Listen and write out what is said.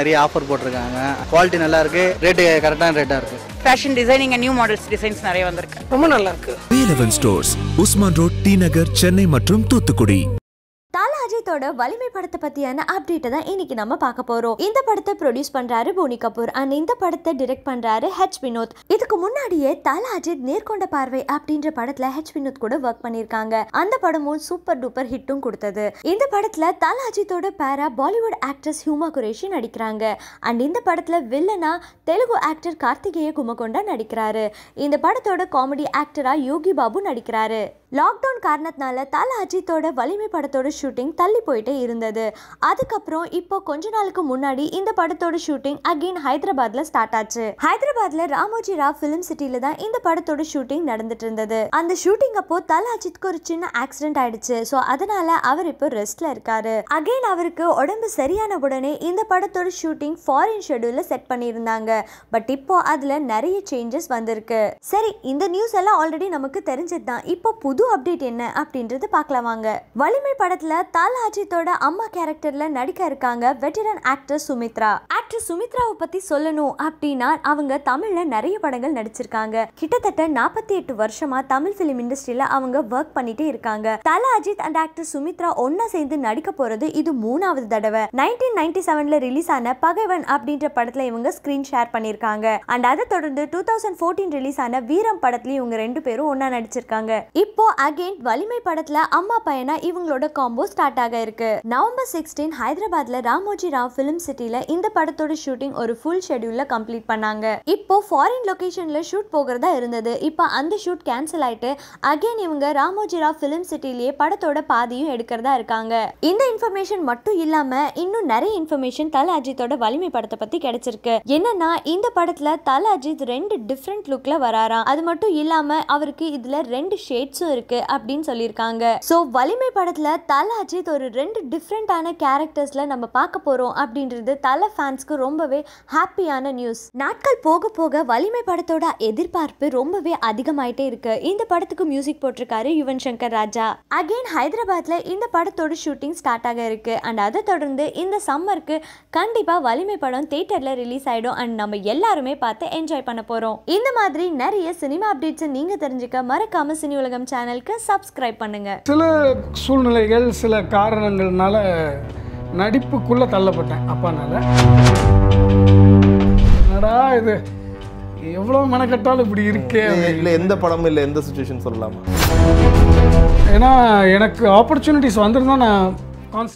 நிறைய ஆஃபர் போட்டிருக்காங்க குவாலிட்டி நல்லா இருக்கு ரேட்டு கரெக்டான ரேட்டா இருக்கு fashion designing new models designs நிறைய வந்திருக்கு ரொம்ப நல்லா இருக்கு stores Usman road T Nagar Chennai மற்றும் தூத்துக்குடி வலிமை படத்தை பத்தியான அப்டேட்டை தான் இன்னைக்கு நம்ம பார்க்க போறோம் இந்த படத்தை ப்ரொடியூஸ் பண்றாரு போனி கபூர் அண்ட் இந்த படத்தை டிரெக்ட் பண்றாரு ஹெச் வினோத் இதுக்கு முன்னாடியே தல அஜித் நேர்கொண்ட பார்வை அப்படின்ற படத்துல ஹெச் வினோத் கூட ஒர்க் பண்ணிருக்காங்க அந்த படமும் சூப்பர் டூப்பர் ஹிட்டும் கொடுத்தது இந்த படத்துல தல அஜித்தோட பேரா பாலிவுட் ஆக்ட்ரஸ் ஹியூமா குரேஷி நடிக்கிறாங்க அண்ட் இந்த படத்துல வில்லனா தெலுங்கு ஆக்டர் கார்த்திகேய குமகொண்டா நடிக்கிறாரு இந்த படத்தோட காமெடி ஆக்டரா யோகி பாபு நடிக்கிறாரு லாக்டவுன் காரணத்தினால தல அஜித்தோட வலிமை படத்தோட ஷூட்டிங் தள்ளி போயிட்டே இருந்தது அதுக்கப்புறம் இப்போ கொஞ்ச நாளுக்கு முன்னாடி இந்த படத்தோட ஷூட்டிங் அகெயின் ஹைதராபாத்ல ஸ்டார்ட் ஆச்சு ஹைதராபாத்ல ராமோஜி ராவ் ஃபிலிம் சிட்டில தான் இந்த படத்தோட ஷூட்டிங் நடந்துட்டு இருந்தது அந்த ஷூட்டிங் அப்போ தல அஜித்க்கு ஒரு சின்ன ஆக்சிடென்ட் ஆயிடுச்சு ஸோ அதனால அவர் இப்போ ரெஸ்ட்ல இருக்காரு அகெயின் அவருக்கு உடம்பு சரியான உடனே இந்த படத்தோட ஷூட்டிங் ஃபாரின் ஷெடியூல்ல செட் பண்ணியிருந்தாங்க பட் இப்போ அதுல நிறைய சேஞ்சஸ் வந்திருக்கு சரி இந்த நியூஸ் எல்லாம் ஆல்ரெடி நமக்கு தெரிஞ்சது தான் இப்போ புது புது அப்டேட் என்ன அப்படின்றது பார்க்கலாம் வாங்க வலிமை படத்தில் தால் அஜித்தோட அம்மா கேரக்டர்ல நடிக்க இருக்காங்க வெட்டரன் ஆக்டர் சுமித்ரா ஆக்டர் சுமித்ராவை பற்றி சொல்லணும் அப்படின்னா அவங்க தமிழில் நிறைய படங்கள் நடிச்சிருக்காங்க கிட்டத்தட்ட நாற்பத்தி எட்டு வருஷமாக தமிழ் ஃபிலிம் இண்டஸ்ட்ரியில் அவங்க ஒர்க் பண்ணிகிட்டே இருக்காங்க தல அஜித் அண்ட் ஆக்டர் சுமித்ரா ஒன்றா சேர்ந்து நடிக்க போகிறது இது மூணாவது தடவை நைன்டீன் நைன்டி செவனில் ரிலீஸ் ஆன பகைவன் அப்படின்ற படத்தில் இவங்க ஸ்க்ரீன் ஷேர் பண்ணியிருக்காங்க அண்ட் அதை தொடர்ந்து டூ தௌசண்ட் ஃபோர்டீன் ரிலீஸ் ஆன வீரம் படத்துலையும் இவங்க ரெண்டு பேரும் ஒன்றா நடிச்சிருக்காங்க இப்போ அகெயின் வலிமை படத்தில் அம்மா பையனா இவங்களோட காம்போ ஸ்டார்ட் ஆக இருக்கு நவம்பர் சிக்ஸ்டீன் ஹைதராபாத்ல ராமோஜி ராவ் ஃபிலிம் சிட்டியில் இந்த படத்தை படத்தோட ஷூட்டிங் ஒரு ஃபுல் ஷெடியூல்ல கம்ப்ளீட் பண்ணாங்க இப்போ ஃபாரின் லொகேஷன்ல ஷூட் போகிறதா இருந்தது இப்போ அந்த ஷூட் கேன்சல் ஆயிட்டு அகைன் இவங்க ராமோஜிரா ஃபிலிம் சிட்டிலேயே படத்தோட பாதியும் எடுக்கிறதா இருக்காங்க இந்த இன்ஃபர்மேஷன் மட்டும் இல்லாமல் இன்னும் நிறைய இன்ஃபர்மேஷன் தல அஜித்தோட வலிமை படத்தை பற்றி கிடைச்சிருக்கு என்னன்னா இந்த படத்தில் தல அஜித் ரெண்டு டிஃப்ரெண்ட் லுக்கில் வராராம் அது மட்டும் இல்லாமல் அவருக்கு இதில் ரெண்டு ஷேட்ஸும் இருக்கு அப்படின்னு சொல்லியிருக்காங்க ஸோ வலிமை படத்தில் தல அஜித் ஒரு ரெண்டு டிஃப்ரெண்டான கேரக்டர்ஸில் நம்ம பார்க்க போகிறோம் அப்படின்றது தல ஃபேன்ஸ்க்கு ஃபேன்ஸ்க்கு ரொம்பவே ஹாப்பியான நியூஸ் நாட்கள் போக போக வலிமை படத்தோட எதிர்பார்ப்பு ரொம்பவே அதிகமாயிட்டே இருக்கு இந்த படத்துக்கு மியூசிக் போட்டிருக்காரு யுவன் சங்கர் ராஜா அகெயின் ஹைதராபாத்ல இந்த படத்தோட ஷூட்டிங் ஸ்டார்ட் ஆக இருக்கு அண்ட் அதை தொடர்ந்து இந்த சம்மருக்கு கண்டிப்பா வலிமை படம் தியேட்டர்ல ரிலீஸ் ஆயிடும் அண்ட் நம்ம எல்லாருமே பார்த்து என்ஜாய் பண்ண போறோம் இந்த மாதிரி நிறைய சினிமா அப்டேட்ஸை நீங்க தெரிஞ்சுக்க மறக்காம சினி உலகம் சேனலுக்கு சப்ஸ்கிரைப் பண்ணுங்க சில சூழ்நிலைகள் சில காரணங்கள்னால நடிப்புக்குள்ளே தள்ளப்பட்டேன் அப்பானால என்னடா இது எவ்வளோ மெனக்கட்டாலும் இப்படி இருக்கே இல்லை எந்த படமும் இல்லை எந்த சுச்சுவேஷன் சொல்லலாமா ஏன்னா எனக்கு ஆப்பர்ச்சுனிட்டிஸ் வந்திருந்தா நான் கான்ஸ்ட்